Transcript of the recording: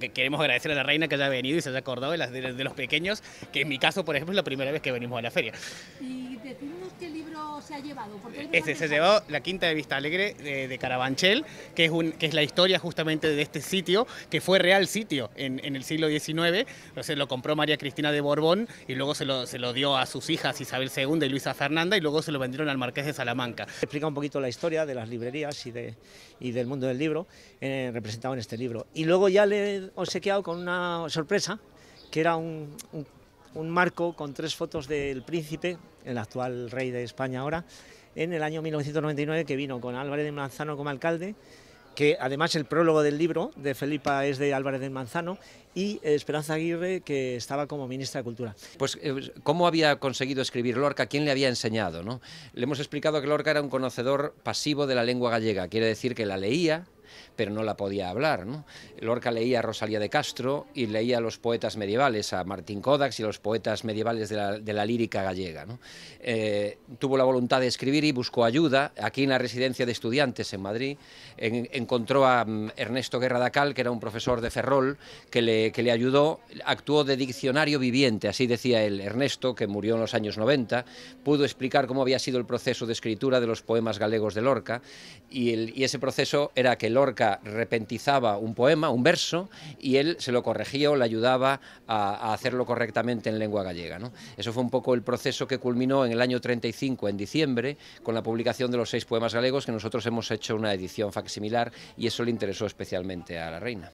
que queremos agradecer a la reina que haya venido y se haya acordado de, los pequeños, que en mi caso, por ejemplo, es la primera vez que venimos a la feria qué libro se ha llevado. este se ha llevado La Quinta de Vista Alegre de, Carabanchel, que es, un, que es la historia justamente de este sitio, que fue real sitio en, en el siglo XIX. Entonces lo compró María Cristina de Borbón y luego se lo, se lo dio a sus hijas Isabel II y Luisa Fernanda y luego se lo vendieron al Marqués de Salamanca. Explica un poquito la historia de las librerías y, de, y del mundo del libro eh, representado en este libro. Y luego ya le he obsequiado con una sorpresa que era un, un un marco con tres fotos del príncipe, el actual rey de España ahora, en el año 1999 que vino con Álvarez de Manzano como alcalde, que además el prólogo del libro de Felipa es de Álvarez de Manzano y eh, Esperanza Aguirre que estaba como ministra de Cultura. Pues eh, cómo había conseguido escribir Lorca, quién le había enseñado, ¿no? Le hemos explicado que Lorca era un conocedor pasivo de la lengua gallega, quiere decir que la leía, pero no la podía hablar. Lorca leía a Rosalía de Castro y leía a los poetas medievales, a Martín Codax y a los poetas medievales de la, lírica gallega. Eh, tuvo la voluntad de escribir y buscó ayuda aquí en la residencia de estudiantes en Madrid. encontró a mm, Ernesto Guerra Dacal, que era un profesor de Ferrol, que le, ayudó, actuó de diccionario viviente, así decía él, Ernesto, que murió en los años 90, pudo explicar cómo había sido el proceso de escritura de los poemas galegos de Lorca y, ese proceso era que Lorca Lorca repentizaba un poema, un verso, y él se lo corregía o le ayudaba a, hacerlo correctamente en lengua gallega. Eso fue un poco el proceso que culminó en el año 35, en diciembre, con la publicación de los seis poemas gallegos, que nosotros hemos hecho una edición facsimilar, y eso le interesó especialmente a la reina.